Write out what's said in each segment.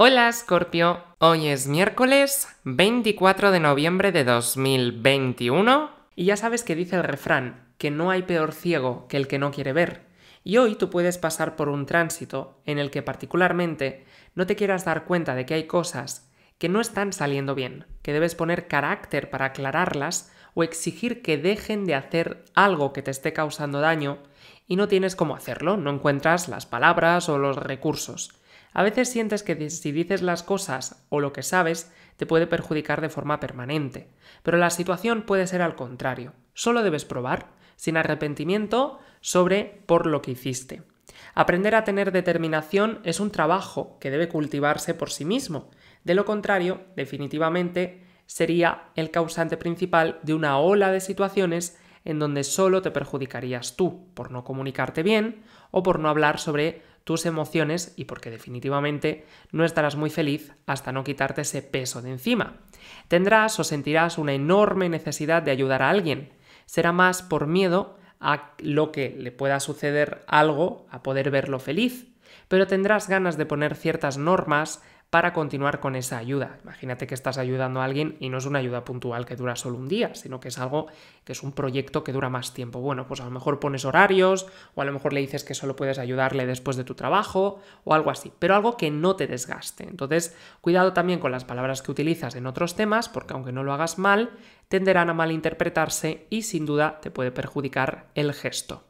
Hola Scorpio, hoy es miércoles 24 de noviembre de 2021 y ya sabes que dice el refrán que no hay peor ciego que el que no quiere ver. Y hoy tú puedes pasar por un tránsito en el que particularmente no te quieras dar cuenta de que hay cosas que no están saliendo bien, que debes poner carácter para aclararlas o exigir que dejen de hacer algo que te esté causando daño y no tienes cómo hacerlo, no encuentras las palabras o los recursos. A veces sientes que si dices las cosas o lo que sabes, te puede perjudicar de forma permanente, pero la situación puede ser al contrario. Solo debes probar, sin arrepentimiento, sobre por lo que hiciste. Aprender a tener determinación es un trabajo que debe cultivarse por sí mismo. De lo contrario, definitivamente, sería el causante principal de una ola de situaciones en donde solo te perjudicarías tú por no comunicarte bien o por no hablar sobre tus emociones y porque definitivamente no estarás muy feliz hasta no quitarte ese peso de encima. Tendrás o sentirás una enorme necesidad de ayudar a alguien. Será más por miedo a lo que le pueda suceder algo, a poder verlo feliz, pero tendrás ganas de poner ciertas normas, para continuar con esa ayuda. Imagínate que estás ayudando a alguien y no es una ayuda puntual que dura solo un día, sino que es algo que es un proyecto que dura más tiempo. Bueno, pues a lo mejor pones horarios o a lo mejor le dices que solo puedes ayudarle después de tu trabajo o algo así, pero algo que no te desgaste. Entonces, cuidado también con las palabras que utilizas en otros temas, porque aunque no lo hagas mal, tenderán a malinterpretarse y sin duda te puede perjudicar el gesto.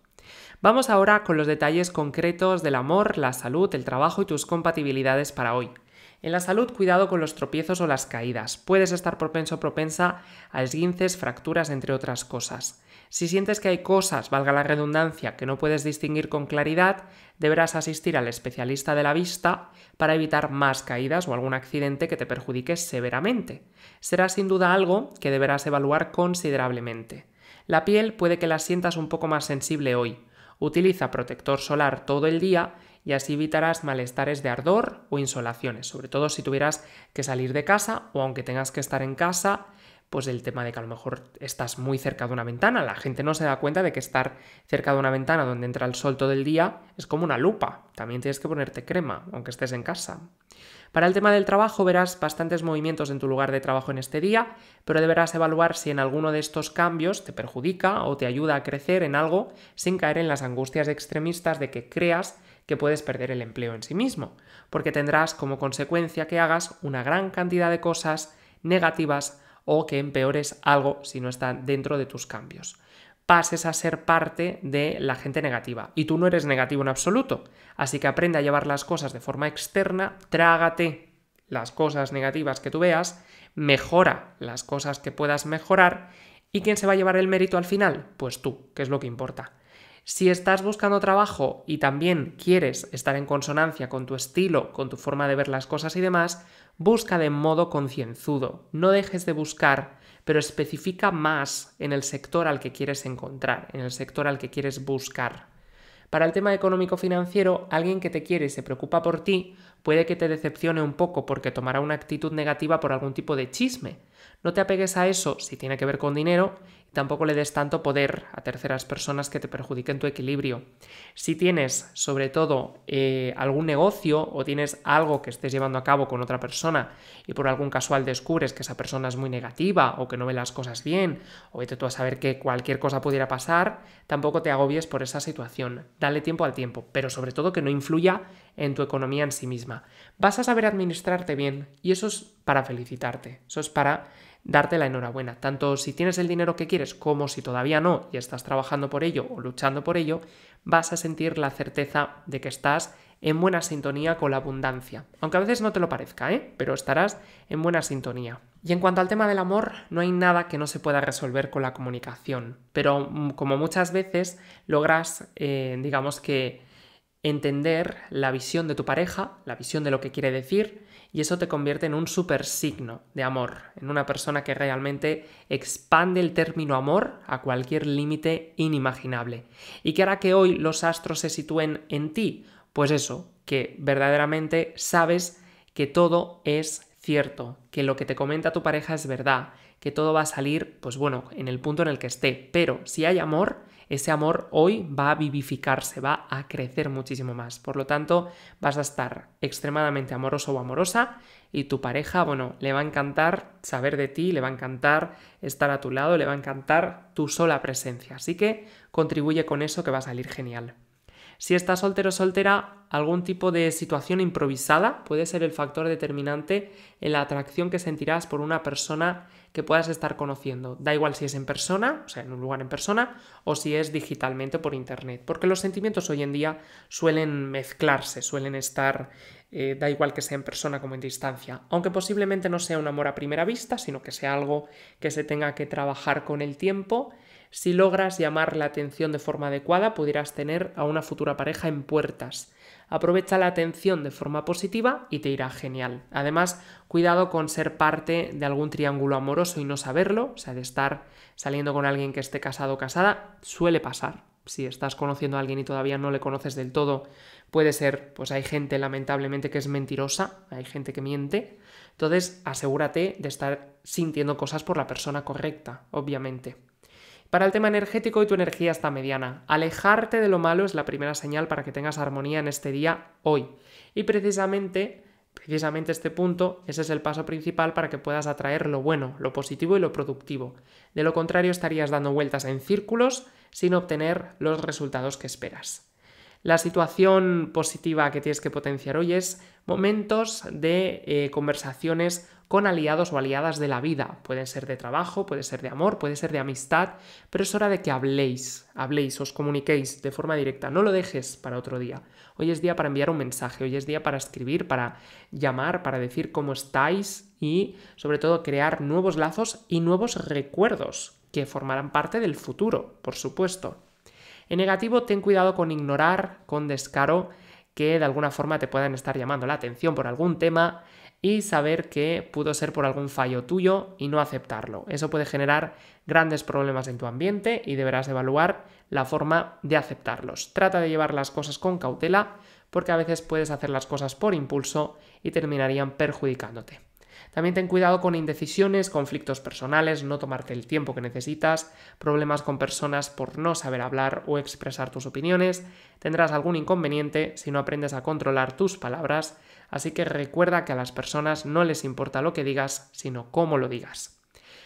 Vamos ahora con los detalles concretos del amor, la salud, el trabajo y tus compatibilidades para hoy. En la salud, cuidado con los tropiezos o las caídas. Puedes estar propenso o propensa a esguinces, fracturas, entre otras cosas. Si sientes que hay cosas, valga la redundancia, que no puedes distinguir con claridad, deberás asistir al especialista de la vista para evitar más caídas o algún accidente que te perjudique severamente. Será sin duda algo que deberás evaluar considerablemente. La piel puede que la sientas un poco más sensible hoy. Utiliza protector solar todo el día y así evitarás malestares de ardor o insolaciones, sobre todo si tuvieras que salir de casa o aunque tengas que estar en casa, pues el tema de que a lo mejor estás muy cerca de una ventana, la gente no se da cuenta de que estar cerca de una ventana donde entra el sol todo el día es como una lupa, también tienes que ponerte crema, aunque estés en casa. Para el tema del trabajo verás bastantes movimientos en tu lugar de trabajo en este día, pero deberás evaluar si en alguno de estos cambios te perjudica o te ayuda a crecer en algo sin caer en las angustias extremistas de que creas que puedes perder el empleo en sí mismo, porque tendrás como consecuencia que hagas una gran cantidad de cosas negativas o que empeores algo si no está dentro de tus cambios. Pases a ser parte de la gente negativa y tú no eres negativo en absoluto, así que aprende a llevar las cosas de forma externa, trágate las cosas negativas que tú veas, mejora las cosas que puedas mejorar ¿Y quién se va a llevar el mérito al final? Pues tú, que es lo que importa. Si estás buscando trabajo y también quieres estar en consonancia con tu estilo, con tu forma de ver las cosas y demás, busca de modo concienzudo. No dejes de buscar, pero especifica más en el sector al que quieres encontrar, en el sector al que quieres buscar. Para el tema económico-financiero, alguien que te quiere y se preocupa por ti puede que te decepcione un poco porque tomará una actitud negativa por algún tipo de chisme. No te apegues a eso si tiene que ver con dinero Tampoco le des tanto poder a terceras personas que te perjudiquen tu equilibrio. Si tienes, sobre todo, eh, algún negocio o tienes algo que estés llevando a cabo con otra persona y por algún casual descubres que esa persona es muy negativa o que no ve las cosas bien, o vete tú a saber que cualquier cosa pudiera pasar, tampoco te agobies por esa situación. Dale tiempo al tiempo, pero sobre todo que no influya en tu economía en sí misma. Vas a saber administrarte bien y eso es para felicitarte. Eso es para darte la enhorabuena, tanto si tienes el dinero que quieres como si todavía no y estás trabajando por ello o luchando por ello, vas a sentir la certeza de que estás en buena sintonía con la abundancia. Aunque a veces no te lo parezca, ¿eh? pero estarás en buena sintonía. Y en cuanto al tema del amor, no hay nada que no se pueda resolver con la comunicación, pero mm, como muchas veces logras, eh, digamos que, entender la visión de tu pareja, la visión de lo que quiere decir, y eso te convierte en un super signo de amor, en una persona que realmente expande el término amor a cualquier límite inimaginable. ¿Y que hará que hoy los astros se sitúen en ti? Pues eso, que verdaderamente sabes que todo es cierto, que lo que te comenta tu pareja es verdad, que todo va a salir, pues bueno, en el punto en el que esté, pero si hay amor, ese amor hoy va a vivificarse, va a crecer muchísimo más. Por lo tanto, vas a estar extremadamente amoroso o amorosa y tu pareja, bueno, le va a encantar saber de ti, le va a encantar estar a tu lado, le va a encantar tu sola presencia. Así que contribuye con eso que va a salir genial. Si estás soltero o soltera, algún tipo de situación improvisada puede ser el factor determinante en la atracción que sentirás por una persona que puedas estar conociendo. Da igual si es en persona, o sea, en un lugar en persona, o si es digitalmente por internet, porque los sentimientos hoy en día suelen mezclarse, suelen estar, eh, da igual que sea en persona como en distancia, aunque posiblemente no sea un amor a primera vista, sino que sea algo que se tenga que trabajar con el tiempo si logras llamar la atención de forma adecuada, pudieras tener a una futura pareja en puertas. Aprovecha la atención de forma positiva y te irá genial. Además, cuidado con ser parte de algún triángulo amoroso y no saberlo, o sea, de estar saliendo con alguien que esté casado o casada, suele pasar. Si estás conociendo a alguien y todavía no le conoces del todo, puede ser, pues hay gente lamentablemente que es mentirosa, hay gente que miente. Entonces, asegúrate de estar sintiendo cosas por la persona correcta, obviamente. Para el tema energético, y tu energía está mediana. Alejarte de lo malo es la primera señal para que tengas armonía en este día hoy. Y precisamente, precisamente este punto, ese es el paso principal para que puedas atraer lo bueno, lo positivo y lo productivo. De lo contrario, estarías dando vueltas en círculos sin obtener los resultados que esperas. La situación positiva que tienes que potenciar hoy es momentos de eh, conversaciones con aliados o aliadas de la vida. Pueden ser de trabajo, puede ser de amor, puede ser de amistad, pero es hora de que habléis, habléis, os comuniquéis de forma directa. No lo dejes para otro día. Hoy es día para enviar un mensaje, hoy es día para escribir, para llamar, para decir cómo estáis y sobre todo crear nuevos lazos y nuevos recuerdos que formarán parte del futuro, por supuesto. En negativo, ten cuidado con ignorar con descaro que de alguna forma te puedan estar llamando la atención por algún tema y saber que pudo ser por algún fallo tuyo y no aceptarlo. Eso puede generar grandes problemas en tu ambiente y deberás evaluar la forma de aceptarlos. Trata de llevar las cosas con cautela porque a veces puedes hacer las cosas por impulso y terminarían perjudicándote. También ten cuidado con indecisiones, conflictos personales, no tomarte el tiempo que necesitas, problemas con personas por no saber hablar o expresar tus opiniones, tendrás algún inconveniente si no aprendes a controlar tus palabras, así que recuerda que a las personas no les importa lo que digas, sino cómo lo digas.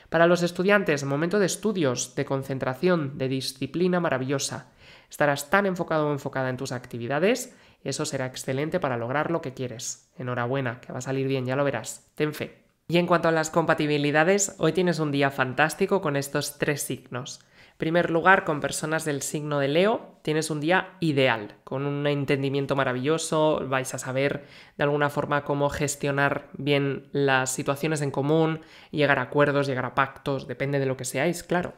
Para los estudiantes, momento de estudios, de concentración, de disciplina maravillosa. Estarás tan enfocado o enfocada en tus actividades, eso será excelente para lograr lo que quieres. Enhorabuena, que va a salir bien, ya lo verás. Ten fe. Y en cuanto a las compatibilidades, hoy tienes un día fantástico con estos tres signos. En primer lugar, con personas del signo de Leo, tienes un día ideal, con un entendimiento maravilloso, vais a saber de alguna forma cómo gestionar bien las situaciones en común, llegar a acuerdos, llegar a pactos, depende de lo que seáis, claro.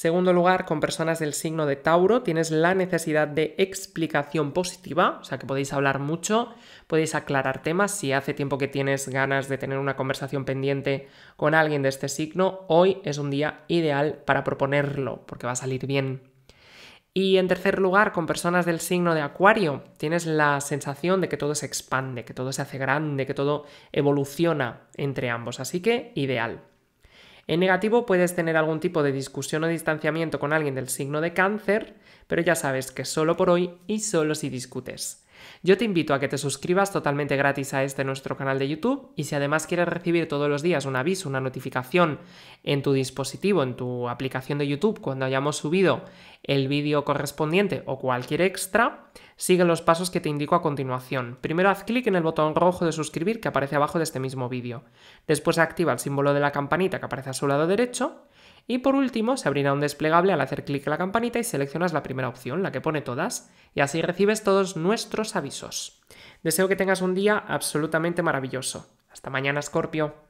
Segundo lugar, con personas del signo de Tauro tienes la necesidad de explicación positiva, o sea que podéis hablar mucho, podéis aclarar temas. Si hace tiempo que tienes ganas de tener una conversación pendiente con alguien de este signo, hoy es un día ideal para proponerlo, porque va a salir bien. Y en tercer lugar, con personas del signo de Acuario, tienes la sensación de que todo se expande, que todo se hace grande, que todo evoluciona entre ambos, así que ideal. En negativo puedes tener algún tipo de discusión o distanciamiento con alguien del signo de cáncer, pero ya sabes que solo por hoy y solo si discutes. Yo te invito a que te suscribas totalmente gratis a este nuestro canal de YouTube y si además quieres recibir todos los días un aviso, una notificación en tu dispositivo, en tu aplicación de YouTube cuando hayamos subido el vídeo correspondiente o cualquier extra, sigue los pasos que te indico a continuación. Primero haz clic en el botón rojo de suscribir que aparece abajo de este mismo vídeo. Después activa el símbolo de la campanita que aparece a su lado derecho y por último, se abrirá un desplegable al hacer clic en la campanita y seleccionas la primera opción, la que pone todas, y así recibes todos nuestros avisos. Deseo que tengas un día absolutamente maravilloso. Hasta mañana, Scorpio.